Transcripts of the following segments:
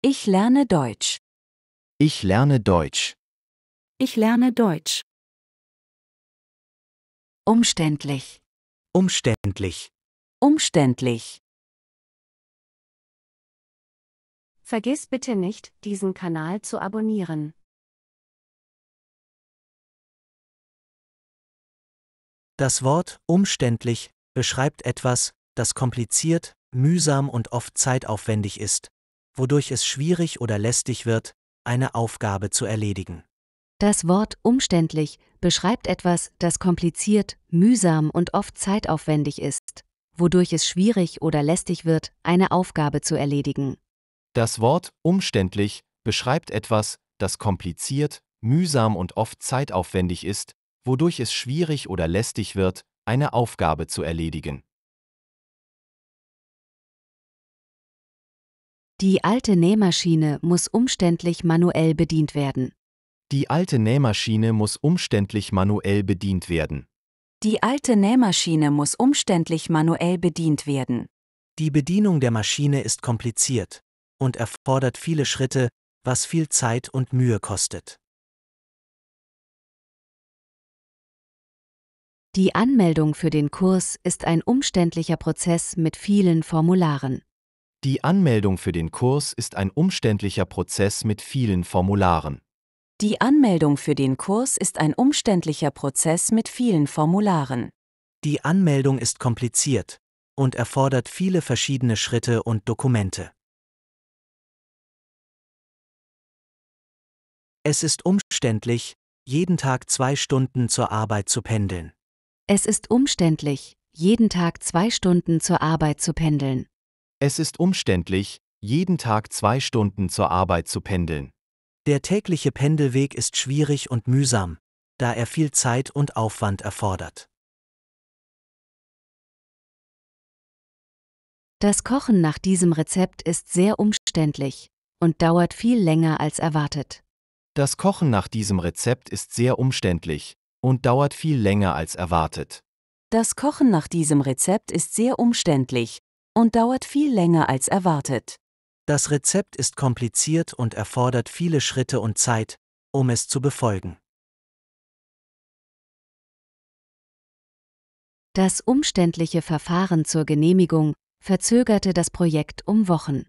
Ich lerne Deutsch. Ich lerne Deutsch. Ich lerne Deutsch. Umständlich. Umständlich. Umständlich. Vergiss bitte nicht, diesen Kanal zu abonnieren. Das Wort umständlich beschreibt etwas, das kompliziert, mühsam und oft zeitaufwendig ist, wodurch es schwierig oder lästig wird, eine Aufgabe zu erledigen. Das Wort umständlich beschreibt etwas, das kompliziert, mühsam und oft zeitaufwendig ist, wodurch es schwierig oder lästig wird, eine Aufgabe zu erledigen. Das Wort umständlich beschreibt etwas, das kompliziert, mühsam und oft zeitaufwendig ist, wodurch es schwierig oder lästig wird, eine Aufgabe zu erledigen. Die alte Nähmaschine muss umständlich manuell bedient werden. Die alte Nähmaschine muss umständlich manuell bedient werden. Die alte Nähmaschine muss umständlich manuell bedient werden. Die Bedienung der Maschine ist kompliziert und erfordert viele Schritte, was viel Zeit und Mühe kostet. Die Anmeldung für den Kurs ist ein umständlicher Prozess mit vielen Formularen. Die Anmeldung für den Kurs ist ein umständlicher Prozess mit vielen Formularen. Die Anmeldung für den Kurs ist ein umständlicher Prozess mit vielen Formularen. Die Anmeldung ist kompliziert und erfordert viele verschiedene Schritte und Dokumente. Es ist umständlich, jeden Tag zwei Stunden zur Arbeit zu pendeln. Es ist umständlich, jeden Tag zwei Stunden zur Arbeit zu pendeln. Es ist umständlich, jeden Tag zwei Stunden zur Arbeit zu pendeln. Der tägliche Pendelweg ist schwierig und mühsam, da er viel Zeit und Aufwand erfordert. Das Kochen nach diesem Rezept ist sehr umständlich und dauert viel länger als erwartet. Das Kochen nach diesem Rezept ist sehr umständlich und dauert viel länger als erwartet. Das Kochen nach diesem Rezept ist sehr umständlich und dauert viel länger als erwartet. Das Rezept ist kompliziert und erfordert viele Schritte und Zeit, um es zu befolgen. Das umständliche Verfahren zur Genehmigung verzögerte das Projekt um Wochen.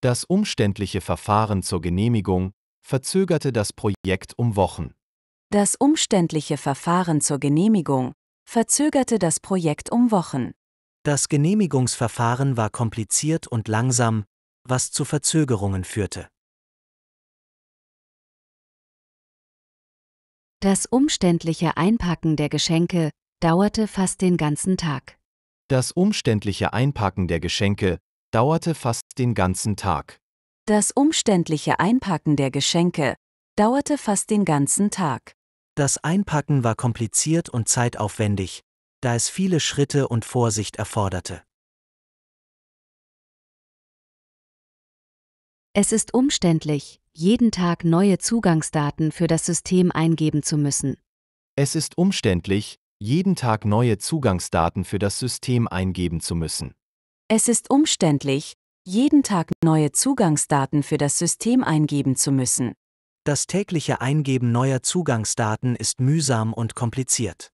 Das umständliche Verfahren zur Genehmigung verzögerte das Projekt um Wochen. Das umständliche Verfahren zur Genehmigung verzögerte das Projekt um Wochen. Das Genehmigungsverfahren war kompliziert und langsam, was zu Verzögerungen führte. Das umständliche Einpacken der Geschenke dauerte fast den ganzen Tag. Das umständliche Einpacken der Geschenke dauerte fast den ganzen Tag. Das umständliche Einpacken der Geschenke dauerte fast den ganzen Tag. Das Einpacken war kompliziert und zeitaufwendig, da es viele Schritte und Vorsicht erforderte. Es ist umständlich, jeden Tag neue Zugangsdaten für das System eingeben zu müssen. Es ist umständlich, jeden Tag neue Zugangsdaten für das System eingeben zu müssen. Es ist umständlich, jeden Tag neue Zugangsdaten für das System eingeben zu müssen. Das tägliche Eingeben neuer Zugangsdaten ist mühsam und kompliziert.